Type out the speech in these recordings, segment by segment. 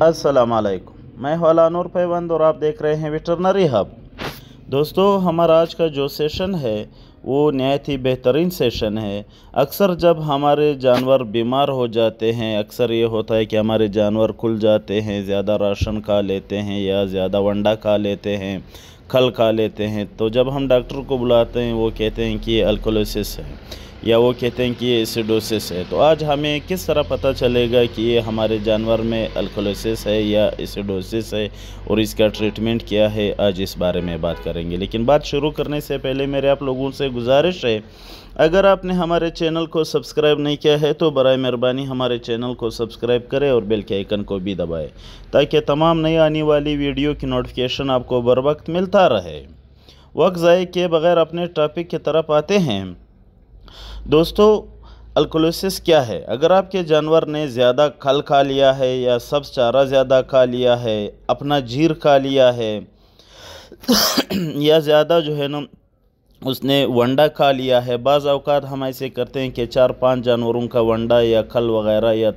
वालेकुम मैं नूर पैवंद और आप देख रहे हैं वेटरनरी हब दोस्तों हमारा आज का जो सेशन है वो नहायत ही बेहतरीन सेशन है अक्सर जब हमारे जानवर बीमार हो जाते हैं अक्सर ये होता है कि हमारे जानवर खुल जाते हैं ज़्यादा राशन खा लेते हैं या ज़्यादा वंडा खा लेते हैं खल खा लेते हैं तो जब हम डॉक्टर को बुलाते हैं वो कहते हैं कि अल्कोलोसिस है या वो कहते हैं कि ये एसिडोसिस है तो आज हमें किस तरह पता चलेगा कि ये हमारे जानवर में अल्कोलोसिस है या एसिडोसिस है और इसका ट्रीटमेंट क्या है आज इस बारे में बात करेंगे लेकिन बात शुरू करने से पहले मेरे आप लोगों से गुजारिश है अगर आपने हमारे चैनल को सब्सक्राइब नहीं किया है तो बर मेहरबानी हमारे चैनल को सब्सक्राइब करें और बेल के आइकन को भी दबाएँ ताकि तमाम नई आने वाली वीडियो की नोटिफिकेशन आपको बर वक्त मिलता रहे वक्त ज़ाय के बगैर अपने टॉपिक की तरफ आते हैं दोस्तों अल्कोलोसिस क्या है अगर आपके जानवर ने ज़्यादा खल खा लिया है या सब चारा ज़्यादा खा लिया है अपना जीर खा लिया है या ज़्यादा जो है ना उसने वंडा खा लिया है बाज़ अवकात हम ऐसे करते हैं कि चार पांच जानवरों का वंडा या खल वगैरह या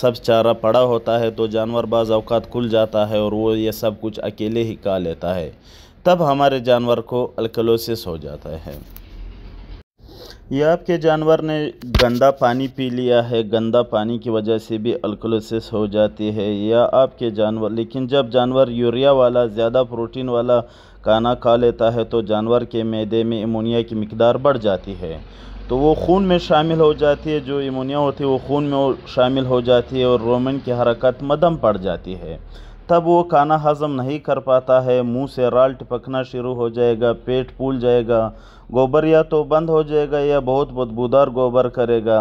सब चारा पड़ा होता है तो जानवर बाज़ अवकात खुल जाता है और वो ये सब कुछ अकेले ही खा लेता है तब हमारे जानवर को अल्कलोसिस हो जाता है ये आपके जानवर ने गंदा पानी पी लिया है गंदा पानी की वजह से भी अल्कोलोसिस हो जाती है या आपके जानवर लेकिन जब जानवर यूरिया वाला ज़्यादा प्रोटीन वाला खाना खा लेता है तो जानवर के मैदे में एमोनिया की मकदार बढ़ जाती है तो वो खून में शामिल हो जाती है जो एमोनिया होती है वो खून में शामिल हो जाती है और रोमन की हरकत मदम पड़ जाती है तब वो खाना हज़म नहीं कर पाता है मुंह से राल टपकना शुरू हो जाएगा पेट फूल जाएगा गोबर या तो बंद हो जाएगा या बहुत बदबूदार गोबर करेगा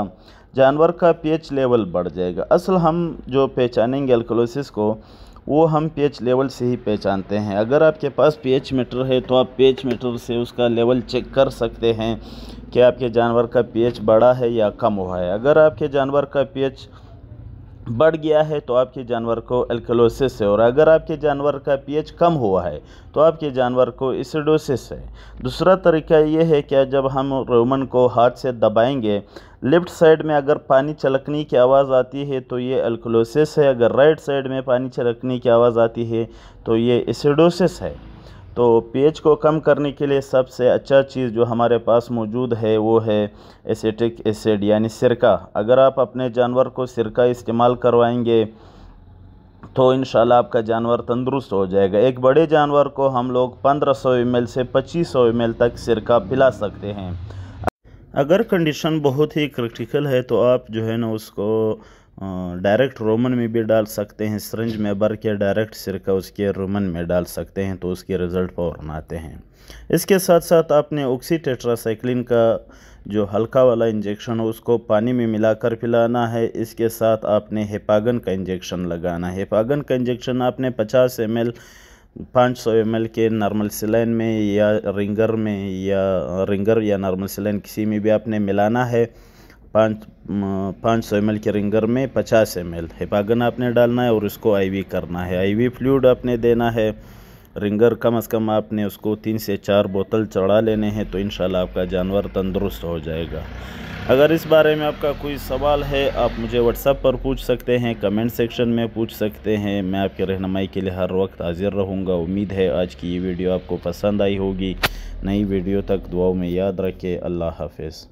जानवर का पीएच लेवल बढ़ जाएगा असल हम जो पहचानेंगे एल्कोलोसिस को वो हम पीएच लेवल से ही पहचानते हैं अगर आपके पास पीएच मीटर है तो आप पीएच मीटर से उसका लेवल चेक कर सकते हैं कि आपके जानवर का पीएच बड़ा है या कम हुआ है अगर आपके जानवर का पीएच बढ़ गया है तो आपके जानवर को एल्कलोसिस है और अगर आपके जानवर का पीएच कम हुआ है तो आपके जानवर को एसिडोसिस है दूसरा तरीका ये है कि जब हम रोमन को हाथ से दबाएंगे लेफ़्ट साइड में अगर पानी छलकने की आवाज़ आती है तो ये एल्कलोसिस है अगर राइट साइड में पानी छलकने की आवाज़ आती है तो ये एसिडोसिस है तो पेज को कम करने के लिए सबसे अच्छा चीज़ जो हमारे पास मौजूद है वो है एसेटिक एसिड यानी सिरका अगर आप अपने जानवर को सिरका इस्तेमाल करवाएंगे तो इन आपका जानवर तंदुरुस्त हो जाएगा एक बड़े जानवर को हम लोग 1500 सौ से 2500 सौ तक सिरका पिला सकते हैं अगर कंडीशन बहुत ही क्रिटिकल है तो आप जो है ना उसको डायरेक्ट रोमन में भी डाल सकते हैं सरंज में भर के डायरेक्ट सिरका उसके रोमन में डाल सकते हैं तो उसके रिज़ल्ट फ़ौरन आते हैं इसके साथ साथ आपने ऑक्सी टेट्रासाइक्लिन का जो हल्का वाला इंजेक्शन हो उसको पानी में मिलाकर पिलाना है इसके साथ आपने हेपागन का इंजेक्शन लगाना है हेपागन का इंजेक्शन आपने पचास एम एल पाँच सौ एम के नॉर्मल सिलाइन में या रिंगर में या रिंगर या नॉर्मल सिलाइन किसी में भी आपने मिलाना है पाँच पाँच सौ एम के रिंगर में पचास एम हिपागन आपने डालना है और उसको आईवी करना है आईवी फ्लूड आपने देना है रिंगर कम अज़ कम आपने उसको तीन से चार बोतल चढ़ा लेने हैं तो इन आपका जानवर तंदुरुस्त हो जाएगा अगर इस बारे में आपका कोई सवाल है आप मुझे व्हाट्सएप पर पूछ सकते हैं कमेंट सेक्शन में पूछ सकते हैं मैं आपके रहनमाई के लिए हर वक्त हाजिर रहूँगा उम्मीद है आज की ये वीडियो आपको पसंद आई होगी नई वीडियो तक दुआओं में याद रखें अल्लाह हाफिज़